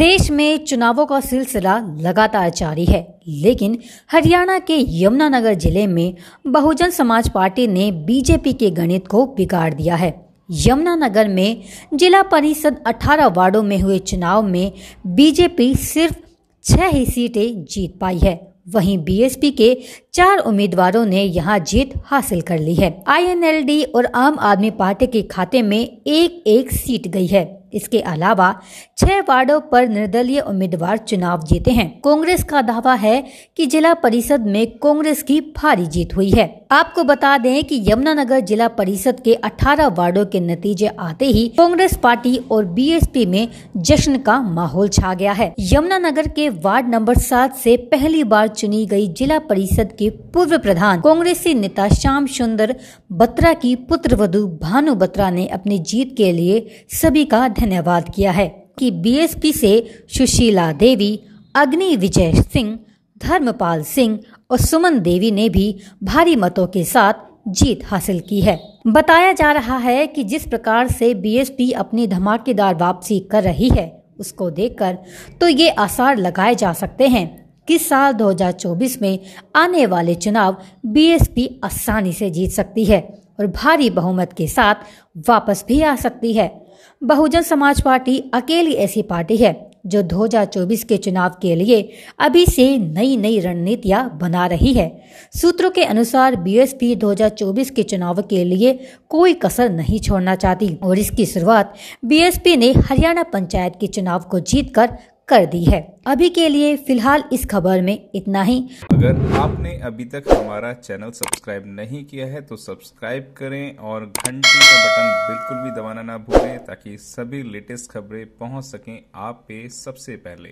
देश में चुनावों का सिलसिला लगातार जारी है लेकिन हरियाणा के यमुनानगर जिले में बहुजन समाज पार्टी ने बीजेपी के गणित को बिगाड़ दिया है यमुनानगर में जिला परिषद 18 वार्डों में हुए चुनाव में बीजेपी सिर्फ छह ही सीटें जीत पाई है वहीं बीएसपी के चार उम्मीदवारों ने यहां जीत हासिल कर ली है आईएनएलडी और आम आदमी पार्टी के खाते में एक एक सीट गई है इसके अलावा छह वार्डों पर निर्दलीय उम्मीदवार चुनाव जीते हैं कांग्रेस का दावा है कि जिला परिषद में कांग्रेस की भारी जीत हुई है आपको बता दें कि यमुनानगर जिला परिषद के 18 वार्डों के नतीजे आते ही कांग्रेस पार्टी और बीएसपी में जश्न का माहौल छा गया है यमुनानगर के वार्ड नंबर सात से पहली बार चुनी गई जिला परिषद के पूर्व प्रधान कांग्रेसी नेता श्याम सुंदर बत्रा की वधु भानु बत्रा ने अपनी जीत के लिए सभी का धन्यवाद किया है कि बीएसपी से सुशीला देवी अग्नि विजय सिंह धर्मपाल सिंह और सुमन देवी ने भी भारी मतों के साथ जीत हासिल की है बताया जा रहा है कि जिस प्रकार से बीएसपी अपनी धमाकेदार वापसी कर रही है उसको देखकर तो ये आसार लगाए जा सकते हैं कि साल 2024 में आने वाले चुनाव बीएसपी आसानी से जीत सकती है और भारी बहुमत के साथ वापस भी आ सकती है बहुजन समाज पार्टी अकेली ऐसी पार्टी है जो 2024 के चुनाव के लिए अभी से नई नई रणनीतियां बना रही है सूत्रों के अनुसार बीएसपी 2024 के चुनाव के लिए कोई कसर नहीं छोड़ना चाहती और इसकी शुरुआत बीएसपी ने हरियाणा पंचायत के चुनाव को जीतकर कर दी है अभी के लिए फिलहाल इस खबर में इतना ही अगर आपने अभी तक हमारा चैनल सब्सक्राइब नहीं किया है तो सब्सक्राइब करें और घंटी का बटन बिल्कुल भी दबाना ना भूलें ताकि सभी लेटेस्ट खबरें पहुंच सकें आप पे सबसे पहले